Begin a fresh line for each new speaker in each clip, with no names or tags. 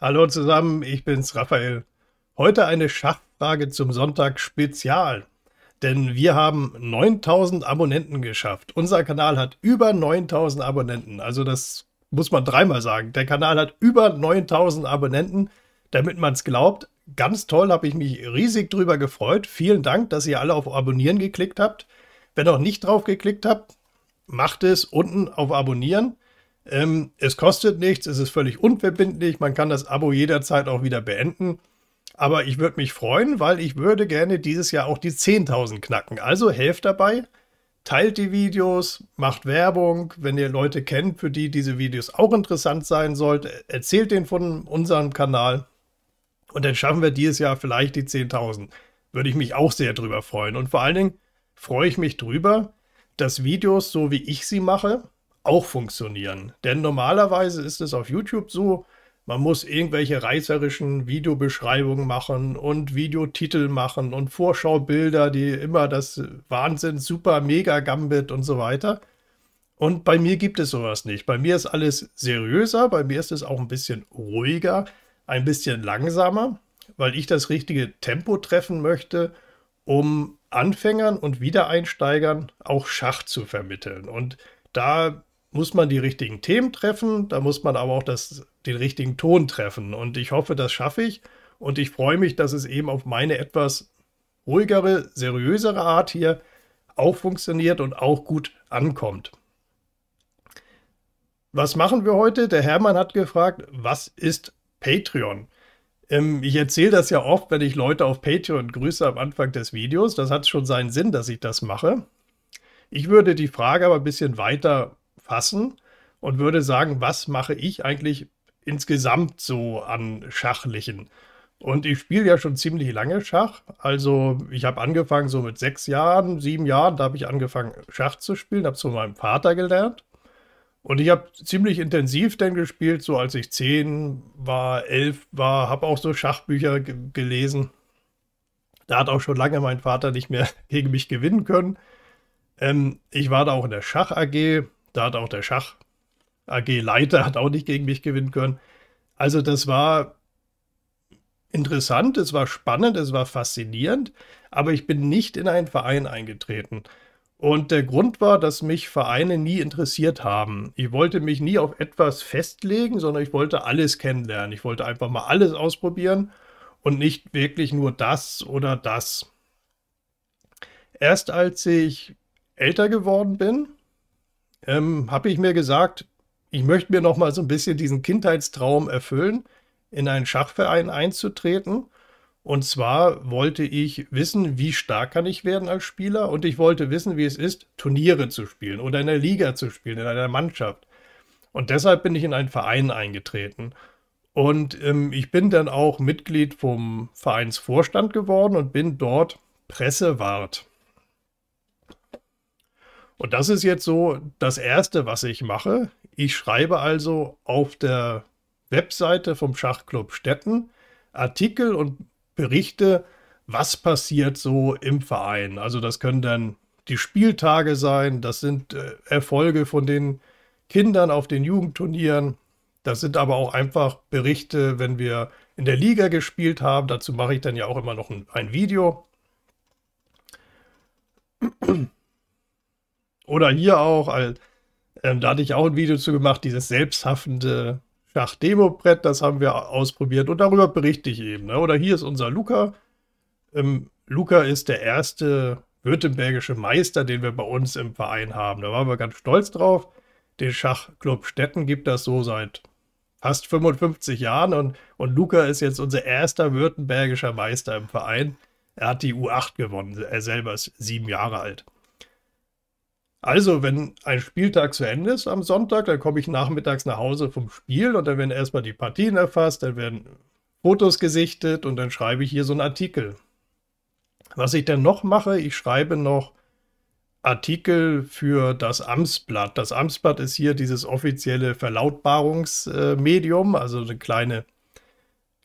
Hallo zusammen, ich bin's Raphael. Heute eine Schachfrage zum Sonntag Spezial. Denn wir haben 9000 Abonnenten geschafft. Unser Kanal hat über 9000 Abonnenten. Also das muss man dreimal sagen. Der Kanal hat über 9000 Abonnenten, damit man es glaubt. Ganz toll, habe ich mich riesig drüber gefreut. Vielen Dank, dass ihr alle auf Abonnieren geklickt habt. Wenn noch nicht drauf geklickt habt, macht es unten auf Abonnieren. Ähm, es kostet nichts, es ist völlig unverbindlich, man kann das Abo jederzeit auch wieder beenden. Aber ich würde mich freuen, weil ich würde gerne dieses Jahr auch die 10.000 knacken. Also helft dabei, teilt die Videos, macht Werbung, wenn ihr Leute kennt, für die diese Videos auch interessant sein sollten, erzählt den von unserem Kanal und dann schaffen wir dieses Jahr vielleicht die 10.000. Würde ich mich auch sehr drüber freuen und vor allen Dingen freue ich mich drüber, dass Videos, so wie ich sie mache, auch funktionieren. Denn normalerweise ist es auf YouTube so, man muss irgendwelche reißerischen Videobeschreibungen machen und Videotitel machen und Vorschaubilder, die immer das Wahnsinn, super, mega Gambit und so weiter. Und bei mir gibt es sowas nicht. Bei mir ist alles seriöser, bei mir ist es auch ein bisschen ruhiger, ein bisschen langsamer, weil ich das richtige Tempo treffen möchte, um Anfängern und Wiedereinsteigern auch Schach zu vermitteln. Und da muss man die richtigen Themen treffen, da muss man aber auch das, den richtigen Ton treffen. Und ich hoffe, das schaffe ich. Und ich freue mich, dass es eben auf meine etwas ruhigere, seriösere Art hier auch funktioniert und auch gut ankommt. Was machen wir heute? Der Hermann hat gefragt, was ist Patreon? Ähm, ich erzähle das ja oft, wenn ich Leute auf Patreon grüße am Anfang des Videos. Das hat schon seinen Sinn, dass ich das mache. Ich würde die Frage aber ein bisschen weiter fassen und würde sagen, was mache ich eigentlich insgesamt so an Schachlichen? Und ich spiele ja schon ziemlich lange Schach. Also ich habe angefangen so mit sechs Jahren, sieben Jahren, da habe ich angefangen Schach zu spielen, habe es von meinem Vater gelernt. Und ich habe ziemlich intensiv dann gespielt, so als ich zehn war, elf war, habe auch so Schachbücher ge gelesen. Da hat auch schon lange mein Vater nicht mehr gegen mich gewinnen können. Ähm, ich war da auch in der Schach AG, da hat auch der Schach AG Leiter hat auch nicht gegen mich gewinnen können. Also das war interessant, es war spannend, es war faszinierend, aber ich bin nicht in einen Verein eingetreten. Und der Grund war, dass mich Vereine nie interessiert haben. Ich wollte mich nie auf etwas festlegen, sondern ich wollte alles kennenlernen. Ich wollte einfach mal alles ausprobieren und nicht wirklich nur das oder das. Erst als ich älter geworden bin, ähm, habe ich mir gesagt, ich möchte mir noch mal so ein bisschen diesen Kindheitstraum erfüllen, in einen Schachverein einzutreten. Und zwar wollte ich wissen, wie stark kann ich werden als Spieler und ich wollte wissen, wie es ist, Turniere zu spielen oder in der Liga zu spielen, in einer Mannschaft. Und deshalb bin ich in einen Verein eingetreten. Und ähm, ich bin dann auch Mitglied vom Vereinsvorstand geworden und bin dort Pressewart. Und das ist jetzt so das Erste, was ich mache. Ich schreibe also auf der Webseite vom Schachclub Stetten Artikel und Berichte, was passiert so im Verein. Also das können dann die Spieltage sein, das sind äh, Erfolge von den Kindern auf den Jugendturnieren, das sind aber auch einfach Berichte, wenn wir in der Liga gespielt haben. Dazu mache ich dann ja auch immer noch ein, ein Video. Oder hier auch, also, da hatte ich auch ein Video zu gemacht, dieses selbsthaftende schachdemo brett das haben wir ausprobiert und darüber berichte ich eben. Ne? Oder hier ist unser Luca. Ähm, Luca ist der erste württembergische Meister, den wir bei uns im Verein haben. Da waren wir ganz stolz drauf. Den Schachclub Stetten gibt das so seit fast 55 Jahren und, und Luca ist jetzt unser erster württembergischer Meister im Verein. Er hat die U8 gewonnen. Er selber ist sieben Jahre alt. Also, wenn ein Spieltag zu Ende ist am Sonntag, dann komme ich nachmittags nach Hause vom Spiel und dann werden erstmal die Partien erfasst, dann werden Fotos gesichtet und dann schreibe ich hier so einen Artikel. Was ich dann noch mache, ich schreibe noch Artikel für das Amtsblatt. Das Amtsblatt ist hier dieses offizielle Verlautbarungsmedium, also eine kleine,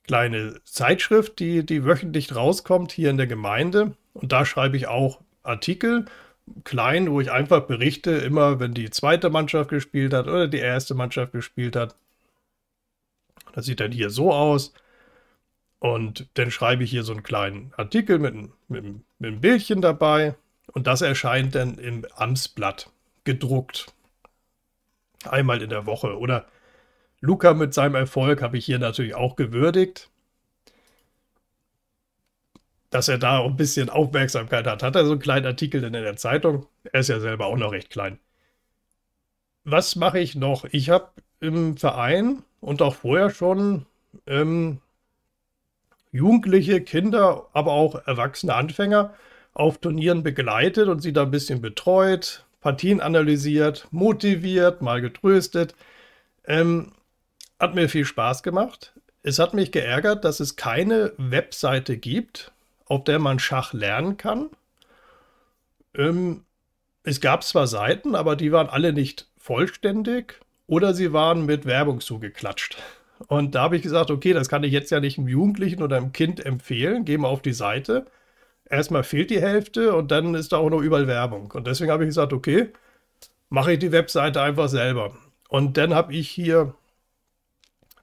kleine Zeitschrift, die, die wöchentlich rauskommt hier in der Gemeinde. Und da schreibe ich auch Artikel klein, wo ich einfach berichte, immer wenn die zweite Mannschaft gespielt hat oder die erste Mannschaft gespielt hat. Das sieht dann hier so aus. Und dann schreibe ich hier so einen kleinen Artikel mit, mit, mit einem Bildchen dabei. Und das erscheint dann im Amtsblatt gedruckt. Einmal in der Woche. Oder Luca mit seinem Erfolg habe ich hier natürlich auch gewürdigt dass er da ein bisschen Aufmerksamkeit hat. Hat er so einen kleinen Artikel denn in der Zeitung? Er ist ja selber auch noch recht klein. Was mache ich noch? Ich habe im Verein und auch vorher schon ähm, Jugendliche, Kinder, aber auch erwachsene Anfänger auf Turnieren begleitet und sie da ein bisschen betreut, Partien analysiert, motiviert, mal getröstet. Ähm, hat mir viel Spaß gemacht. Es hat mich geärgert, dass es keine Webseite gibt, auf der man Schach lernen kann. Ähm, es gab zwar Seiten, aber die waren alle nicht vollständig oder sie waren mit Werbung zugeklatscht. Und da habe ich gesagt, okay, das kann ich jetzt ja nicht einem Jugendlichen oder einem Kind empfehlen. Geh mal auf die Seite. Erstmal fehlt die Hälfte und dann ist da auch noch überall Werbung. Und deswegen habe ich gesagt, okay, mache ich die Webseite einfach selber. Und dann habe ich hier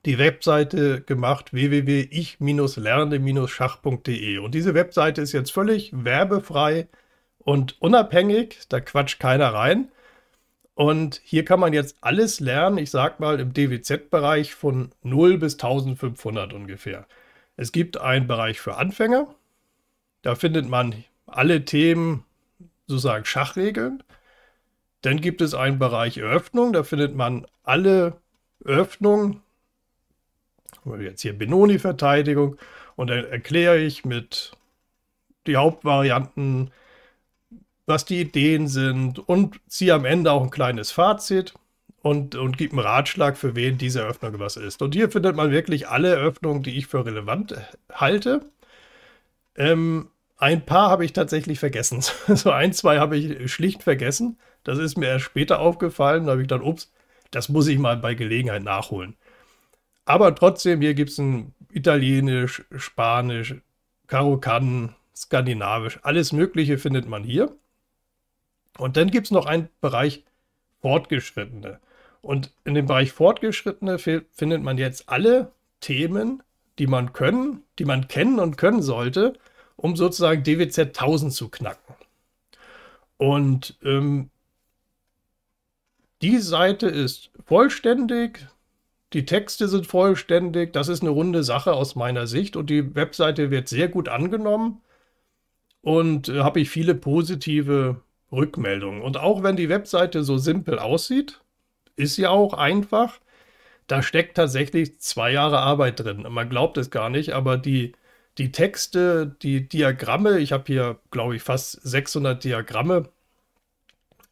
die Webseite gemacht www.ich-lerne-schach.de. Und diese Webseite ist jetzt völlig werbefrei und unabhängig. Da quatscht keiner rein. Und hier kann man jetzt alles lernen, ich sag mal im DWZ-Bereich von 0 bis 1500 ungefähr. Es gibt einen Bereich für Anfänger. Da findet man alle Themen, sozusagen Schachregeln. Dann gibt es einen Bereich Eröffnung. Da findet man alle Öffnungen jetzt hier Benoni-Verteidigung und dann erkläre ich mit die Hauptvarianten, was die Ideen sind und ziehe am Ende auch ein kleines Fazit und, und gebe einen Ratschlag, für wen diese Eröffnung was ist. Und hier findet man wirklich alle Eröffnungen, die ich für relevant halte. Ähm, ein paar habe ich tatsächlich vergessen. so ein, zwei habe ich schlicht vergessen. Das ist mir erst später aufgefallen. Da habe ich gedacht, ups, das muss ich mal bei Gelegenheit nachholen. Aber trotzdem, hier gibt es ein Italienisch, Spanisch, Karokan, Skandinavisch, alles Mögliche findet man hier. Und dann gibt es noch einen Bereich Fortgeschrittene. Und in dem Bereich Fortgeschrittene findet man jetzt alle Themen, die man können, die man kennen und können sollte, um sozusagen DWZ 1000 zu knacken. Und ähm, die Seite ist vollständig, die Texte sind vollständig. Das ist eine runde Sache aus meiner Sicht. Und die Webseite wird sehr gut angenommen. Und äh, habe ich viele positive Rückmeldungen. Und auch wenn die Webseite so simpel aussieht, ist sie auch einfach. Da steckt tatsächlich zwei Jahre Arbeit drin. Man glaubt es gar nicht, aber die, die Texte, die Diagramme, ich habe hier, glaube ich, fast 600 Diagramme.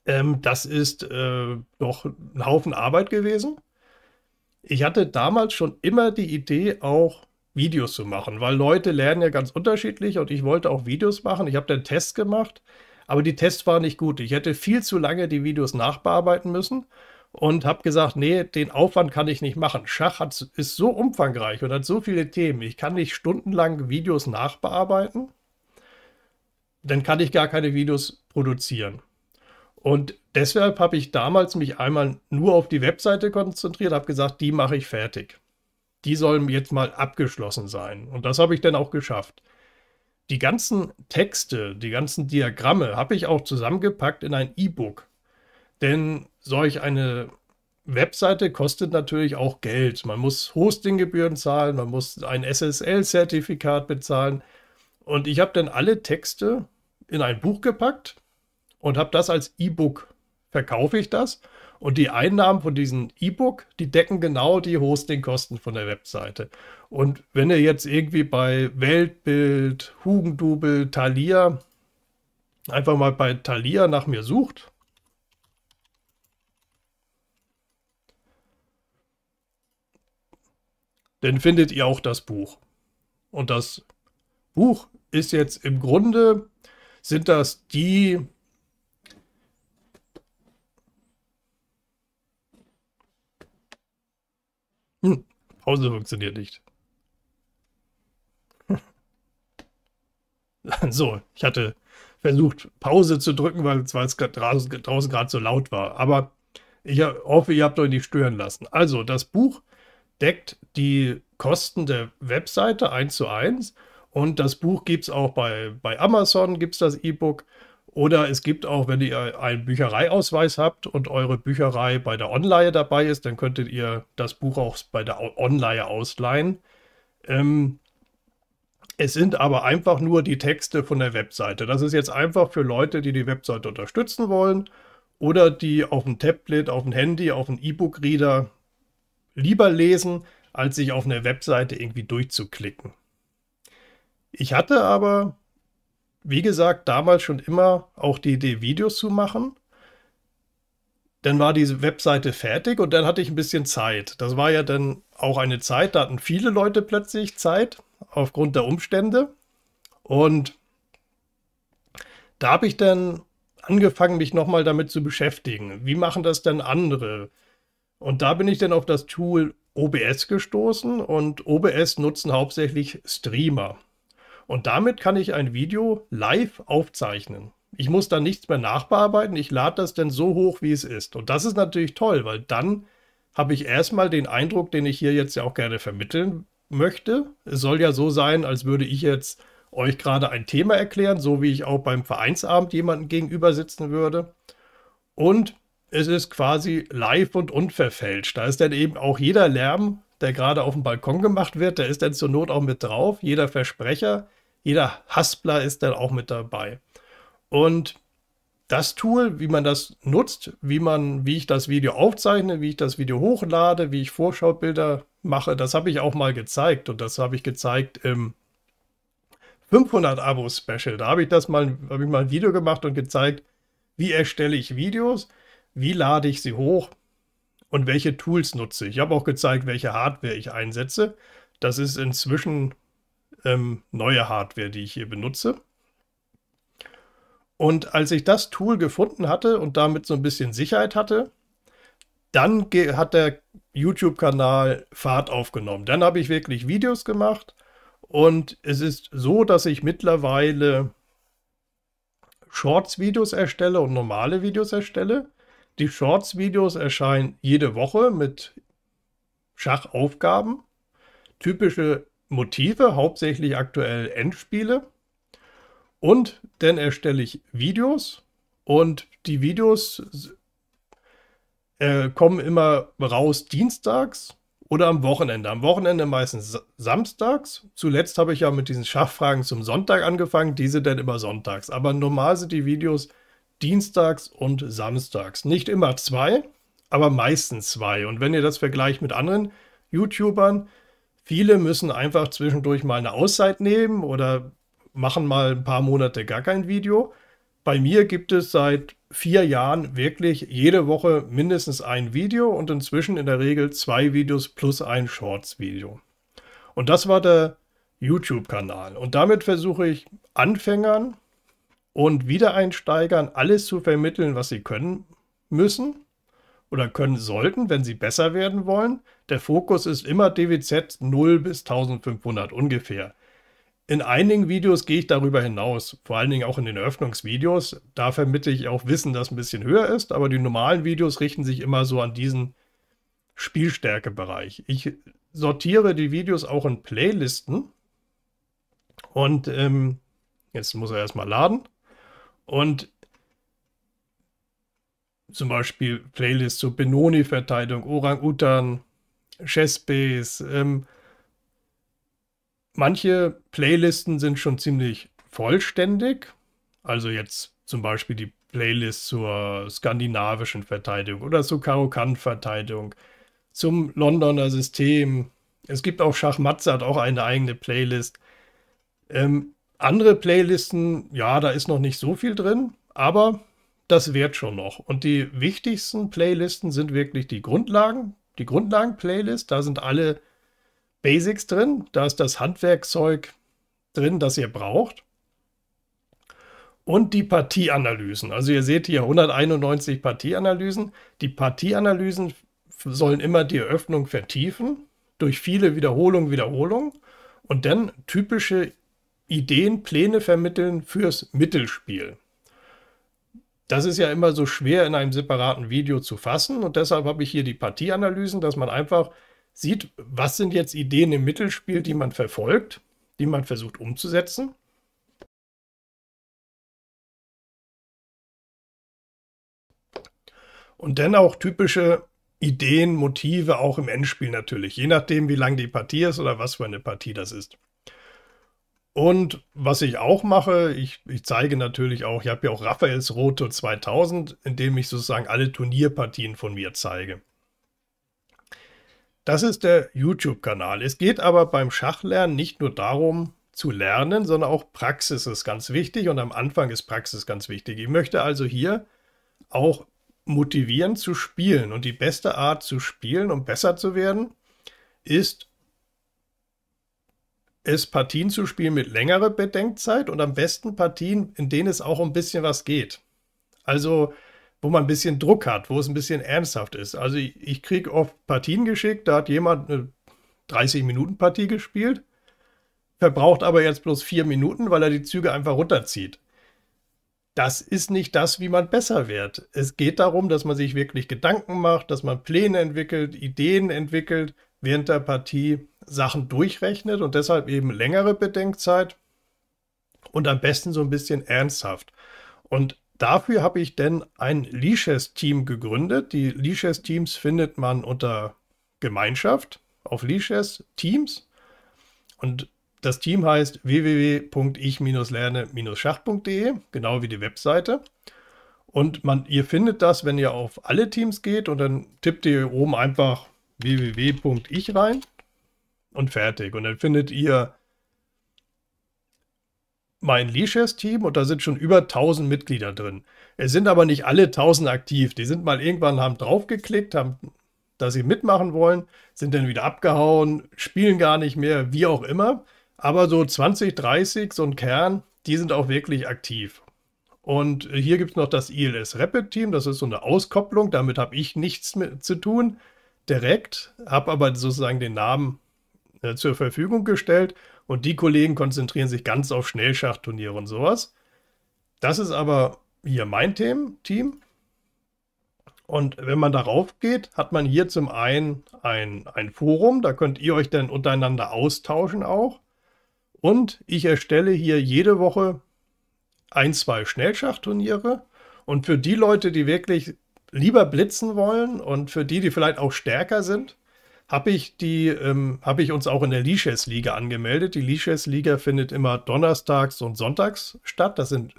Ähm, das ist äh, doch ein Haufen Arbeit gewesen ich hatte damals schon immer die Idee, auch Videos zu machen, weil Leute lernen ja ganz unterschiedlich und ich wollte auch Videos machen. Ich habe den Test gemacht, aber die Tests waren nicht gut. Ich hätte viel zu lange die Videos nachbearbeiten müssen und habe gesagt, nee, den Aufwand kann ich nicht machen. Schach hat, ist so umfangreich und hat so viele Themen. Ich kann nicht stundenlang Videos nachbearbeiten. Dann kann ich gar keine Videos produzieren. Und deshalb habe ich damals mich einmal nur auf die Webseite konzentriert, habe gesagt, die mache ich fertig. Die sollen jetzt mal abgeschlossen sein. Und das habe ich dann auch geschafft. Die ganzen Texte, die ganzen Diagramme habe ich auch zusammengepackt in ein E-Book. Denn solch eine Webseite kostet natürlich auch Geld. Man muss Hostinggebühren zahlen, man muss ein SSL-Zertifikat bezahlen. Und ich habe dann alle Texte in ein Buch gepackt und habe das als E-Book. Verkaufe ich das? Und die Einnahmen von diesem E-Book, die decken genau die Hostingkosten von der Webseite. Und wenn ihr jetzt irgendwie bei Weltbild, Hugendubel, Thalia, einfach mal bei Thalia nach mir sucht, dann findet ihr auch das Buch. Und das Buch ist jetzt im Grunde, sind das die Pause funktioniert nicht. so, ich hatte versucht, Pause zu drücken, weil es draußen, draußen gerade so laut war. Aber ich hoffe, ihr habt euch nicht stören lassen. Also, das Buch deckt die Kosten der Webseite eins zu eins. Und das Buch gibt es auch bei, bei Amazon, gibt es das E-Book. Oder es gibt auch, wenn ihr einen Büchereiausweis habt und eure Bücherei bei der Online dabei ist, dann könntet ihr das Buch auch bei der Online ausleihen. Ähm, es sind aber einfach nur die Texte von der Webseite. Das ist jetzt einfach für Leute, die die Webseite unterstützen wollen oder die auf dem Tablet, auf dem Handy, auf dem E-Book-Reader lieber lesen, als sich auf einer Webseite irgendwie durchzuklicken. Ich hatte aber wie gesagt, damals schon immer auch die Idee, Videos zu machen. Dann war diese Webseite fertig und dann hatte ich ein bisschen Zeit. Das war ja dann auch eine Zeit, da hatten viele Leute plötzlich Zeit aufgrund der Umstände. Und da habe ich dann angefangen, mich nochmal damit zu beschäftigen. Wie machen das denn andere? Und da bin ich dann auf das Tool OBS gestoßen und OBS nutzen hauptsächlich Streamer. Und damit kann ich ein Video live aufzeichnen. Ich muss dann nichts mehr nachbearbeiten. Ich lade das dann so hoch, wie es ist. Und das ist natürlich toll, weil dann habe ich erstmal den Eindruck, den ich hier jetzt ja auch gerne vermitteln möchte. Es soll ja so sein, als würde ich jetzt euch gerade ein Thema erklären, so wie ich auch beim Vereinsabend jemanden gegenüber sitzen würde. Und es ist quasi live und unverfälscht. Da ist dann eben auch jeder Lärm, der gerade auf dem Balkon gemacht wird, der ist dann zur Not auch mit drauf. Jeder Versprecher, jeder Haspler ist dann auch mit dabei. Und das Tool, wie man das nutzt, wie man, wie ich das Video aufzeichne, wie ich das Video hochlade, wie ich Vorschaubilder mache, das habe ich auch mal gezeigt und das habe ich gezeigt im 500 Abo Special. Da habe ich das mal, habe ich mal ein Video gemacht und gezeigt, wie erstelle ich Videos, wie lade ich sie hoch und welche Tools nutze ich. Ich habe auch gezeigt, welche Hardware ich einsetze. Das ist inzwischen ähm, neue Hardware, die ich hier benutze. Und als ich das Tool gefunden hatte und damit so ein bisschen Sicherheit hatte, dann hat der YouTube-Kanal Fahrt aufgenommen. Dann habe ich wirklich Videos gemacht und es ist so, dass ich mittlerweile Shorts-Videos erstelle und normale Videos erstelle. Die Shorts-Videos erscheinen jede Woche mit Schachaufgaben. Typische Motive, hauptsächlich aktuell Endspiele. Und dann erstelle ich Videos und die Videos äh, kommen immer raus dienstags oder am Wochenende. Am Wochenende meistens samstags. Zuletzt habe ich ja mit diesen Schachfragen zum Sonntag angefangen. Diese dann immer sonntags. Aber normal sind die Videos dienstags und samstags. Nicht immer zwei, aber meistens zwei. Und wenn ihr das vergleicht mit anderen YouTubern, Viele müssen einfach zwischendurch mal eine Auszeit nehmen oder machen mal ein paar Monate gar kein Video. Bei mir gibt es seit vier Jahren wirklich jede Woche mindestens ein Video und inzwischen in der Regel zwei Videos plus ein Shorts-Video. Und das war der YouTube-Kanal. Und damit versuche ich Anfängern und Wiedereinsteigern alles zu vermitteln, was sie können müssen oder können sollten, wenn sie besser werden wollen. Der Fokus ist immer DWZ 0 bis 1500 ungefähr. In einigen Videos gehe ich darüber hinaus, vor allen Dingen auch in den Eröffnungsvideos. Da vermitte ich auch Wissen, das ein bisschen höher ist, aber die normalen Videos richten sich immer so an diesen Spielstärkebereich. Ich sortiere die Videos auch in Playlisten und ähm, jetzt muss er erstmal laden und zum Beispiel Playlist zur Benoni-Verteidigung, Orang-Utan, Chessbase. Ähm, manche Playlisten sind schon ziemlich vollständig. Also jetzt zum Beispiel die Playlist zur skandinavischen Verteidigung oder zur Karokan-Verteidigung, zum Londoner System. Es gibt auch Schachmatze, hat auch eine eigene Playlist. Ähm, andere Playlisten, ja, da ist noch nicht so viel drin, aber das wird schon noch. Und die wichtigsten Playlisten sind wirklich die Grundlagen, die Grundlagen-Playlist. Da sind alle Basics drin. Da ist das Handwerkzeug drin, das ihr braucht. Und die Partieanalysen. Also ihr seht hier 191 Partieanalysen. Die Partieanalysen sollen immer die Eröffnung vertiefen durch viele Wiederholungen, Wiederholungen und dann typische Ideen, Pläne vermitteln fürs Mittelspiel. Das ist ja immer so schwer in einem separaten Video zu fassen und deshalb habe ich hier die Partieanalysen, dass man einfach sieht, was sind jetzt Ideen im Mittelspiel, die man verfolgt, die man versucht umzusetzen. Und dann auch typische Ideen, Motive auch im Endspiel natürlich, je nachdem, wie lang die Partie ist oder was für eine Partie das ist. Und was ich auch mache, ich, ich zeige natürlich auch, ich habe ja auch Raphaels Roto 2000, indem ich sozusagen alle Turnierpartien von mir zeige. Das ist der YouTube-Kanal. Es geht aber beim Schachlernen nicht nur darum zu lernen, sondern auch Praxis ist ganz wichtig und am Anfang ist Praxis ganz wichtig. Ich möchte also hier auch motivieren zu spielen und die beste Art zu spielen, um besser zu werden, ist ist Partien zu spielen mit längerer Bedenkzeit und am besten Partien, in denen es auch ein bisschen was geht. Also, wo man ein bisschen Druck hat, wo es ein bisschen ernsthaft ist. Also, ich, ich kriege oft Partien geschickt, da hat jemand eine 30-Minuten-Partie gespielt, verbraucht aber jetzt bloß vier Minuten, weil er die Züge einfach runterzieht. Das ist nicht das, wie man besser wird. Es geht darum, dass man sich wirklich Gedanken macht, dass man Pläne entwickelt, Ideen entwickelt, während der Partie Sachen durchrechnet und deshalb eben längere Bedenkzeit und am besten so ein bisschen ernsthaft. Und dafür habe ich denn ein Leashes-Team gegründet. Die Leashes-Teams findet man unter Gemeinschaft auf Leashes Teams. Und das Team heißt www.ich-lerne-schach.de, genau wie die Webseite. Und man, ihr findet das, wenn ihr auf alle Teams geht und dann tippt ihr oben einfach www.ich rein und fertig. Und dann findet ihr mein Leashes-Team und da sind schon über 1000 Mitglieder drin. Es sind aber nicht alle 1000 aktiv. Die sind mal irgendwann, haben draufgeklickt, haben, dass sie mitmachen wollen, sind dann wieder abgehauen, spielen gar nicht mehr, wie auch immer. Aber so 20, 30, so ein Kern, die sind auch wirklich aktiv. Und hier gibt es noch das ILS Rapid Team, das ist so eine Auskopplung, damit habe ich nichts zu tun direkt, habe aber sozusagen den Namen äh, zur Verfügung gestellt und die Kollegen konzentrieren sich ganz auf Schnellschachturniere und sowas. Das ist aber hier mein Themen Team. Und wenn man darauf geht, hat man hier zum einen ein, ein Forum, da könnt ihr euch dann untereinander austauschen auch. Und ich erstelle hier jede Woche ein, zwei Schnellschachturniere. Und für die Leute, die wirklich lieber blitzen wollen und für die, die vielleicht auch stärker sind, habe ich die, ähm, habe ich uns auch in der Liches Liga angemeldet. Die Liches Liga findet immer donnerstags und sonntags statt. Das sind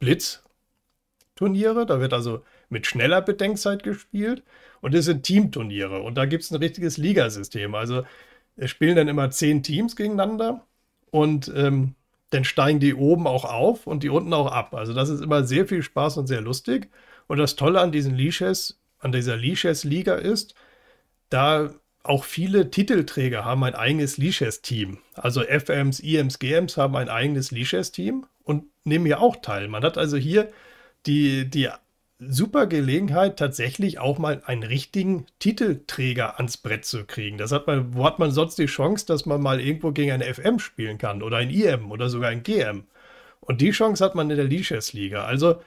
Blitzturniere. Da wird also mit schneller Bedenkzeit gespielt. Und es sind Teamturniere. Und da gibt es ein richtiges Ligasystem. Also es spielen dann immer zehn Teams gegeneinander und ähm, dann steigen die oben auch auf und die unten auch ab. Also das ist immer sehr viel Spaß und sehr lustig. Und das Tolle an diesen Leashes, an dieser Leashes-Liga ist, da auch viele Titelträger haben ein eigenes Leashes-Team. Also FMs, IMs, e GMs haben ein eigenes Leashes-Team und nehmen hier auch teil. Man hat also hier die, die super Gelegenheit, tatsächlich auch mal einen richtigen Titelträger ans Brett zu kriegen. Das hat man, wo hat man sonst die Chance, dass man mal irgendwo gegen eine FM spielen kann oder ein IM e oder sogar ein GM? Und die Chance hat man in der Leashes-Liga. Also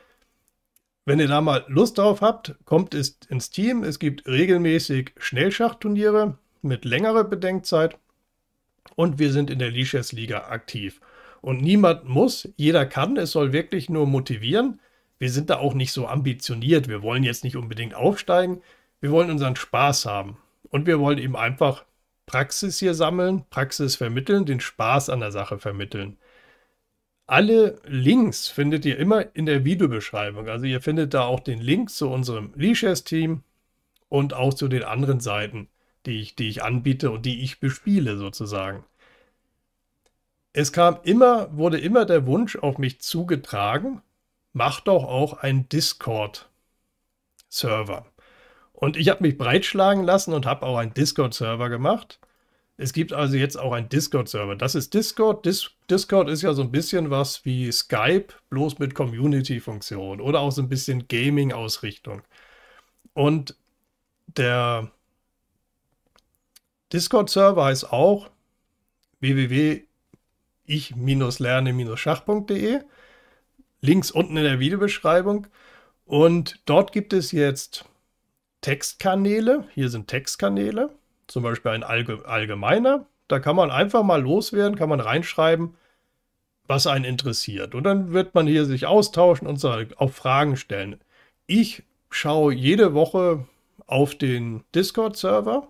wenn ihr da mal Lust drauf habt, kommt es ins Team. Es gibt regelmäßig Schnellschachturniere mit längerer Bedenkzeit und wir sind in der Lichess Liga aktiv. Und niemand muss, jeder kann, es soll wirklich nur motivieren. Wir sind da auch nicht so ambitioniert, wir wollen jetzt nicht unbedingt aufsteigen, wir wollen unseren Spaß haben und wir wollen eben einfach Praxis hier sammeln, Praxis vermitteln, den Spaß an der Sache vermitteln alle Links findet ihr immer in der Videobeschreibung. Also ihr findet da auch den Link zu unserem Leashes-Team und auch zu den anderen Seiten, die ich, die ich anbiete und die ich bespiele sozusagen. Es kam immer, wurde immer der Wunsch auf mich zugetragen, mach doch auch einen Discord-Server. Und ich habe mich breitschlagen lassen und habe auch einen Discord-Server gemacht. Es gibt also jetzt auch einen Discord-Server. Das ist Discord. Dis Discord ist ja so ein bisschen was wie Skype, bloß mit Community-Funktion oder auch so ein bisschen Gaming-Ausrichtung. Und der Discord-Server heißt auch www.ich-lerne-schach.de. Links unten in der Videobeschreibung. Und dort gibt es jetzt Textkanäle. Hier sind Textkanäle zum Beispiel ein allge allgemeiner. Da kann man einfach mal loswerden, kann man reinschreiben, was einen interessiert. Und dann wird man hier sich austauschen und halt auch Fragen stellen. Ich schaue jede Woche auf den Discord-Server,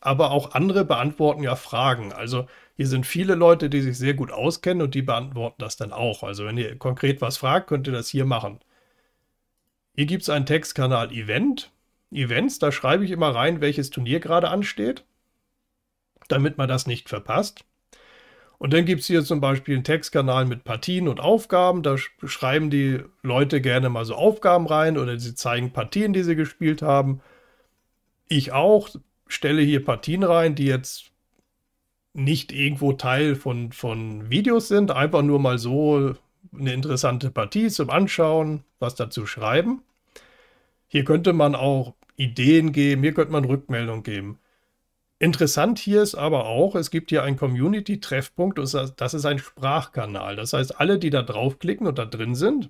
aber auch andere beantworten ja Fragen. Also hier sind viele Leute, die sich sehr gut auskennen und die beantworten das dann auch. Also wenn ihr konkret was fragt, könnt ihr das hier machen. Hier gibt es einen Textkanal Event. Events, da schreibe ich immer rein, welches Turnier gerade ansteht, damit man das nicht verpasst. Und dann gibt es hier zum Beispiel einen Textkanal mit Partien und Aufgaben. Da schreiben die Leute gerne mal so Aufgaben rein oder sie zeigen Partien, die sie gespielt haben. Ich auch stelle hier Partien rein, die jetzt nicht irgendwo Teil von, von Videos sind, einfach nur mal so eine interessante Partie zum Anschauen, was dazu schreiben. Hier könnte man auch Ideen geben, hier könnte man Rückmeldung geben. Interessant hier ist aber auch, es gibt hier einen Community-Treffpunkt das ist ein Sprachkanal. Das heißt, alle, die da draufklicken und da drin sind,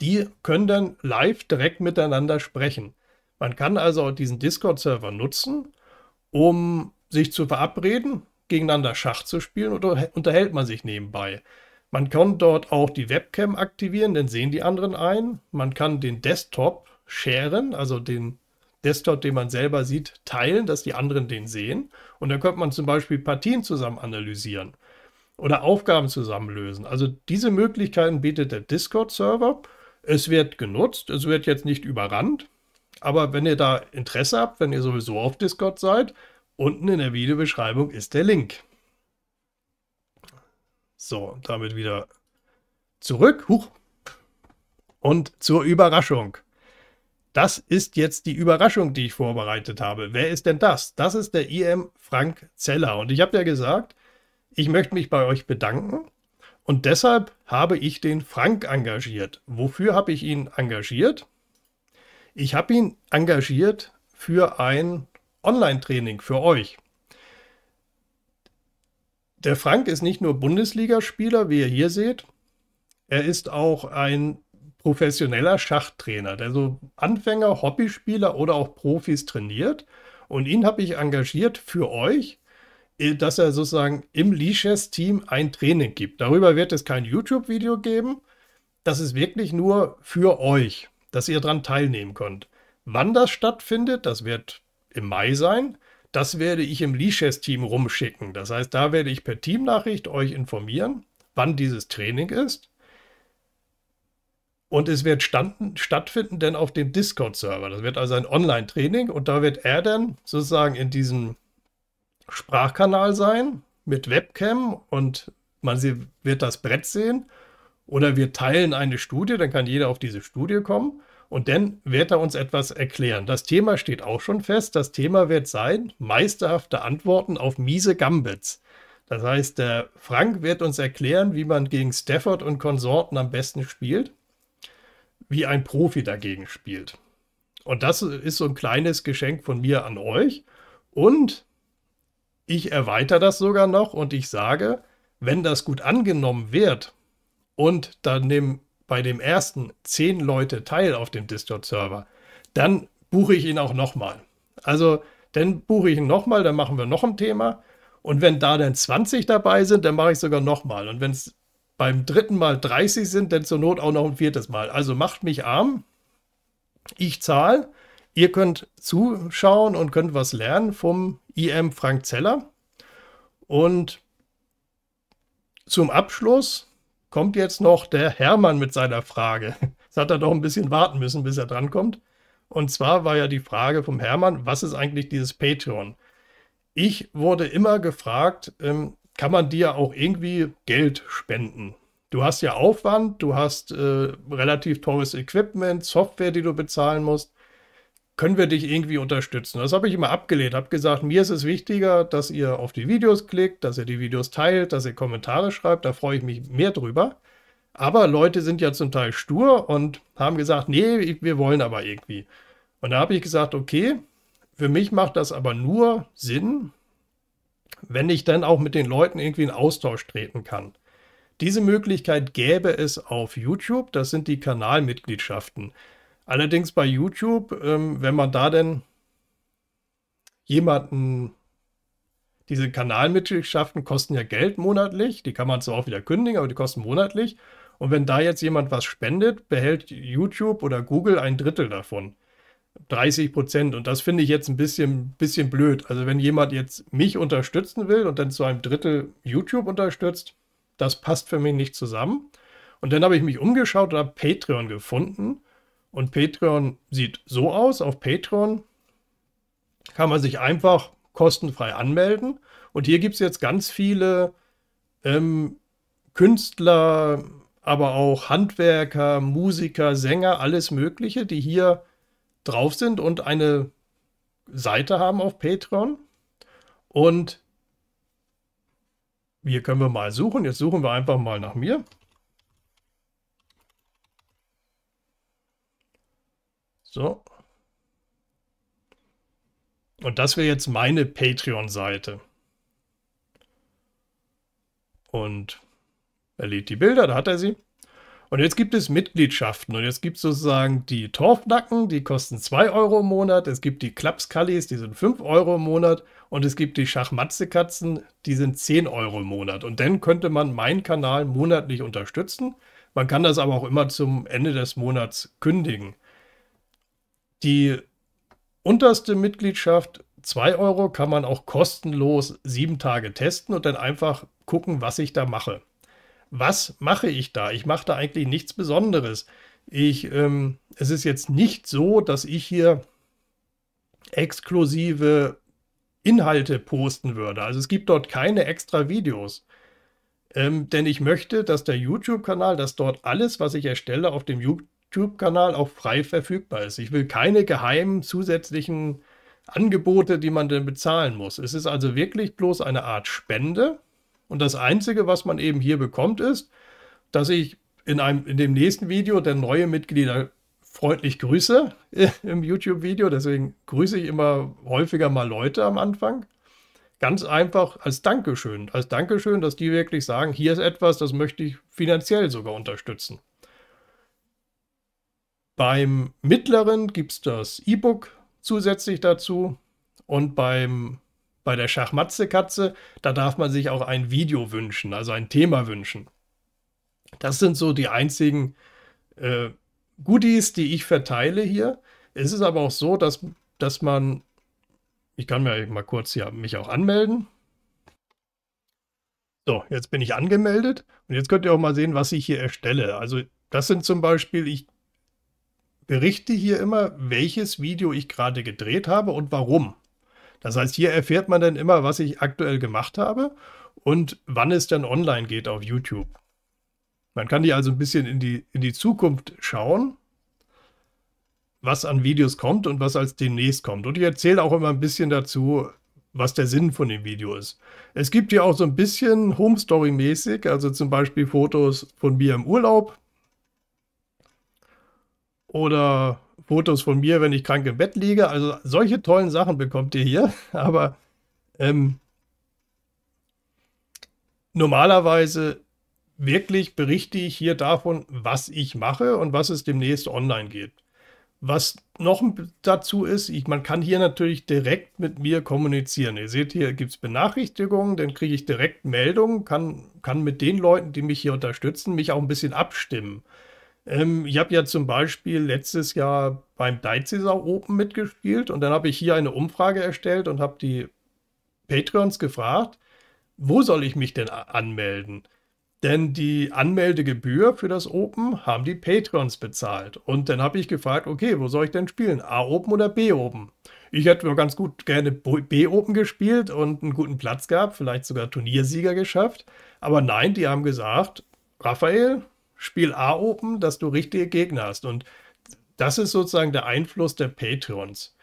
die können dann live direkt miteinander sprechen. Man kann also auch diesen Discord-Server nutzen, um sich zu verabreden, gegeneinander Schach zu spielen oder unterhält man sich nebenbei. Man kann dort auch die Webcam aktivieren, dann sehen die anderen ein. Man kann den Desktop sharen, also den Desktop, den man selber sieht, teilen, dass die anderen den sehen. Und dann könnte man zum Beispiel Partien zusammen analysieren oder Aufgaben zusammen lösen. Also diese Möglichkeiten bietet der Discord-Server. Es wird genutzt, es wird jetzt nicht überrannt. Aber wenn ihr da Interesse habt, wenn ihr sowieso auf Discord seid, unten in der Videobeschreibung ist der Link. So, damit wieder zurück. Huch. Und zur Überraschung das ist jetzt die Überraschung, die ich vorbereitet habe. Wer ist denn das? Das ist der IM Frank Zeller. Und ich habe ja gesagt, ich möchte mich bei euch bedanken. Und deshalb habe ich den Frank engagiert. Wofür habe ich ihn engagiert? Ich habe ihn engagiert für ein Online-Training für euch. Der Frank ist nicht nur Bundesligaspieler, wie ihr hier seht. Er ist auch ein professioneller Schachtrainer, der so Anfänger, Hobbyspieler oder auch Profis trainiert. Und ihn habe ich engagiert für euch, äh, dass er sozusagen im Lichess-Team ein Training gibt. Darüber wird es kein YouTube-Video geben. Das ist wirklich nur für euch, dass ihr daran teilnehmen könnt. Wann das stattfindet, das wird im Mai sein. Das werde ich im Lichess-Team rumschicken. Das heißt, da werde ich per Teamnachricht euch informieren, wann dieses Training ist. Und es wird standen, stattfinden denn auf dem Discord-Server. Das wird also ein Online-Training und da wird er dann sozusagen in diesem Sprachkanal sein mit Webcam und man wird das Brett sehen oder wir teilen eine Studie, dann kann jeder auf diese Studie kommen und dann wird er uns etwas erklären. Das Thema steht auch schon fest. Das Thema wird sein meisterhafte Antworten auf miese Gambits. Das heißt, der Frank wird uns erklären, wie man gegen Stafford und Konsorten am besten spielt wie ein Profi dagegen spielt. Und das ist so ein kleines Geschenk von mir an euch. Und ich erweitere das sogar noch und ich sage, wenn das gut angenommen wird und dann nehmen bei dem ersten zehn Leute teil auf dem Discord-Server, dann buche ich ihn auch nochmal. Also dann buche ich ihn nochmal, dann machen wir noch ein Thema. Und wenn da dann 20 dabei sind, dann mache ich sogar nochmal. Und wenn es beim dritten Mal 30 sind, denn zur Not auch noch ein viertes Mal. Also macht mich arm, ich zahle, ihr könnt zuschauen und könnt was lernen vom IM Frank Zeller. Und zum Abschluss kommt jetzt noch der Hermann mit seiner Frage. Das hat er doch ein bisschen warten müssen, bis er drankommt. Und zwar war ja die Frage vom Hermann, was ist eigentlich dieses Patreon? Ich wurde immer gefragt, ähm, kann man dir auch irgendwie Geld spenden. Du hast ja Aufwand, du hast äh, relativ teures Equipment, Software, die du bezahlen musst. Können wir dich irgendwie unterstützen? Das habe ich immer abgelehnt, habe gesagt, mir ist es wichtiger, dass ihr auf die Videos klickt, dass ihr die Videos teilt, dass ihr Kommentare schreibt, da freue ich mich mehr drüber. Aber Leute sind ja zum Teil stur und haben gesagt, nee, wir wollen aber irgendwie. Und da habe ich gesagt, okay, für mich macht das aber nur Sinn, wenn ich dann auch mit den Leuten irgendwie in Austausch treten kann. Diese Möglichkeit gäbe es auf YouTube, das sind die Kanalmitgliedschaften. Allerdings bei YouTube, ähm, wenn man da denn jemanden, diese Kanalmitgliedschaften kosten ja Geld monatlich, die kann man zwar auch wieder kündigen, aber die kosten monatlich. Und wenn da jetzt jemand was spendet, behält YouTube oder Google ein Drittel davon. 30 Prozent. Und das finde ich jetzt ein bisschen, bisschen blöd. Also wenn jemand jetzt mich unterstützen will und dann zu einem Drittel YouTube unterstützt, das passt für mich nicht zusammen. Und dann habe ich mich umgeschaut und habe Patreon gefunden. Und Patreon sieht so aus. Auf Patreon kann man sich einfach kostenfrei anmelden. Und hier gibt es jetzt ganz viele ähm, Künstler, aber auch Handwerker, Musiker, Sänger, alles Mögliche, die hier drauf sind und eine Seite haben auf Patreon. Und hier können wir mal suchen. Jetzt suchen wir einfach mal nach mir. So. Und das wäre jetzt meine Patreon-Seite. Und er lädt die Bilder, da hat er sie. Und jetzt gibt es Mitgliedschaften und jetzt gibt es sozusagen die Torfnacken, die kosten 2 Euro im Monat, es gibt die Klapskallis, die sind 5 Euro im Monat und es gibt die Schachmatzekatzen, die sind 10 Euro im Monat. Und dann könnte man meinen Kanal monatlich unterstützen. Man kann das aber auch immer zum Ende des Monats kündigen. Die unterste Mitgliedschaft 2 Euro kann man auch kostenlos sieben Tage testen und dann einfach gucken, was ich da mache was mache ich da? Ich mache da eigentlich nichts Besonderes. Ich, ähm, es ist jetzt nicht so, dass ich hier exklusive Inhalte posten würde. Also es gibt dort keine extra Videos. Ähm, denn ich möchte, dass der YouTube-Kanal, dass dort alles, was ich erstelle, auf dem YouTube-Kanal auch frei verfügbar ist. Ich will keine geheimen zusätzlichen Angebote, die man denn bezahlen muss. Es ist also wirklich bloß eine Art Spende, und das Einzige, was man eben hier bekommt, ist, dass ich in, einem, in dem nächsten Video dann neue Mitglieder freundlich grüße im YouTube-Video. Deswegen grüße ich immer häufiger mal Leute am Anfang. Ganz einfach als Dankeschön. Als Dankeschön, dass die wirklich sagen, hier ist etwas, das möchte ich finanziell sogar unterstützen. Beim mittleren gibt es das E-Book zusätzlich dazu und beim bei der Schachmatze-Katze, da darf man sich auch ein Video wünschen, also ein Thema wünschen. Das sind so die einzigen äh, Goodies, die ich verteile hier. Es ist aber auch so, dass, dass man, ich kann mir mal kurz hier mich auch anmelden. So, jetzt bin ich angemeldet und jetzt könnt ihr auch mal sehen, was ich hier erstelle. Also das sind zum Beispiel, ich berichte hier immer, welches Video ich gerade gedreht habe und warum. Das heißt, hier erfährt man dann immer, was ich aktuell gemacht habe und wann es dann online geht auf YouTube. Man kann hier also ein bisschen in die, in die Zukunft schauen, was an Videos kommt und was als demnächst kommt. Und ich erzähle auch immer ein bisschen dazu, was der Sinn von dem Video ist. Es gibt hier auch so ein bisschen Home Story mäßig, also zum Beispiel Fotos von mir im Urlaub oder Fotos von mir, wenn ich krank im Bett liege. Also solche tollen Sachen bekommt ihr hier. Aber ähm, normalerweise wirklich berichte ich hier davon, was ich mache und was es demnächst online gibt. Was noch dazu ist, ich, man kann hier natürlich direkt mit mir kommunizieren. Ihr seht, hier gibt es Benachrichtigungen, dann kriege ich direkt Meldungen, kann, kann mit den Leuten, die mich hier unterstützen, mich auch ein bisschen abstimmen. Ähm, ich habe ja zum Beispiel letztes Jahr beim Deizesau Open mitgespielt und dann habe ich hier eine Umfrage erstellt und habe die Patreons gefragt, wo soll ich mich denn anmelden? Denn die Anmeldegebühr für das Open haben die Patreons bezahlt. Und dann habe ich gefragt, okay, wo soll ich denn spielen? A-Open oder B-Open? Ich hätte mir ganz gut gerne B-Open gespielt und einen guten Platz gehabt, vielleicht sogar Turniersieger geschafft. Aber nein, die haben gesagt, Raphael, Spiel A Open, dass du richtige Gegner hast. Und das ist sozusagen der Einfluss der Patreons.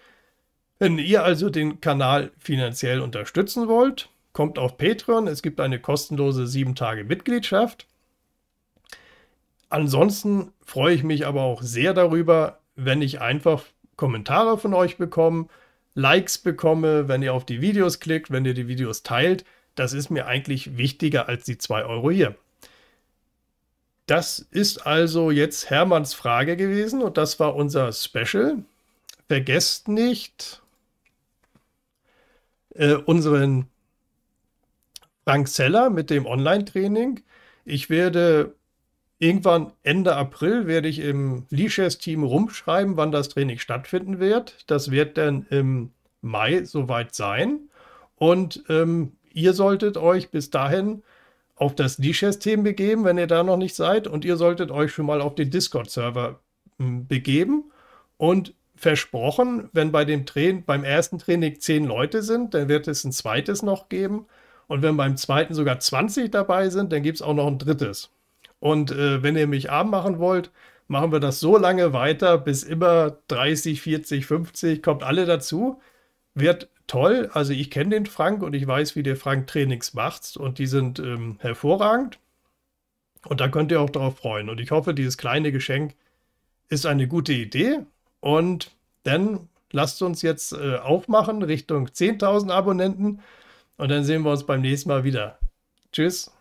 Wenn ihr also den Kanal finanziell unterstützen wollt, kommt auf Patreon. Es gibt eine kostenlose 7-Tage-Mitgliedschaft. Ansonsten freue ich mich aber auch sehr darüber, wenn ich einfach Kommentare von euch bekomme, Likes bekomme, wenn ihr auf die Videos klickt, wenn ihr die Videos teilt. Das ist mir eigentlich wichtiger als die 2 Euro hier. Das ist also jetzt Hermanns Frage gewesen und das war unser Special. Vergesst nicht äh, unseren Frank Seller mit dem Online-Training. Ich werde irgendwann Ende April werde ich im Leashes-Team rumschreiben, wann das Training stattfinden wird. Das wird dann im Mai soweit sein. Und ähm, ihr solltet euch bis dahin auf das D-System begeben, wenn ihr da noch nicht seid. Und ihr solltet euch schon mal auf den Discord-Server hm, begeben. Und versprochen, wenn bei dem Train beim ersten Training zehn Leute sind, dann wird es ein zweites noch geben. Und wenn beim zweiten sogar 20 dabei sind, dann gibt es auch noch ein drittes. Und äh, wenn ihr mich abmachen wollt, machen wir das so lange weiter, bis immer 30, 40, 50, kommt alle dazu, wird toll. Also ich kenne den Frank und ich weiß, wie der Frank Trainings macht und die sind ähm, hervorragend. Und da könnt ihr auch darauf freuen. Und ich hoffe, dieses kleine Geschenk ist eine gute Idee. Und dann lasst uns jetzt äh, aufmachen Richtung 10.000 Abonnenten. Und dann sehen wir uns beim nächsten Mal wieder. Tschüss.